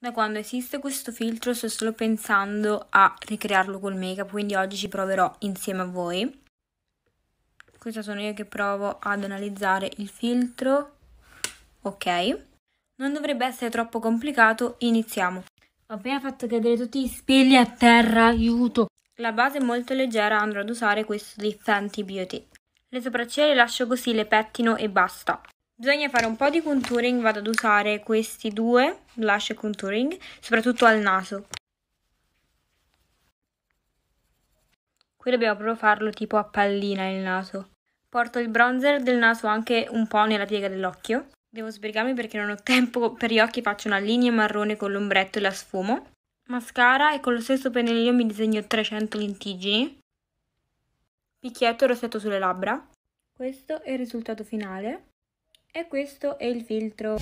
Da quando esiste questo filtro sto solo pensando a ricrearlo col make up, quindi oggi ci proverò insieme a voi. Questa sono io che provo ad analizzare il filtro. Ok. Non dovrebbe essere troppo complicato, iniziamo. Ho appena fatto cadere tutti gli spilli a terra, aiuto! La base è molto leggera, andrò ad usare questo di Fenty Beauty. Le sopracciglia le lascio così, le pettino e basta. Bisogna fare un po' di contouring, vado ad usare questi due, blush contouring, soprattutto al naso. Qui dobbiamo proprio farlo tipo a pallina il naso. Porto il bronzer del naso anche un po' nella piega dell'occhio. Devo sbrigarmi perché non ho tempo per gli occhi, faccio una linea marrone con l'ombretto e la sfumo. Mascara e con lo stesso pennellino mi disegno 300 lentiggini. Picchietto e rossetto sulle labbra. Questo è il risultato finale e questo è il filtro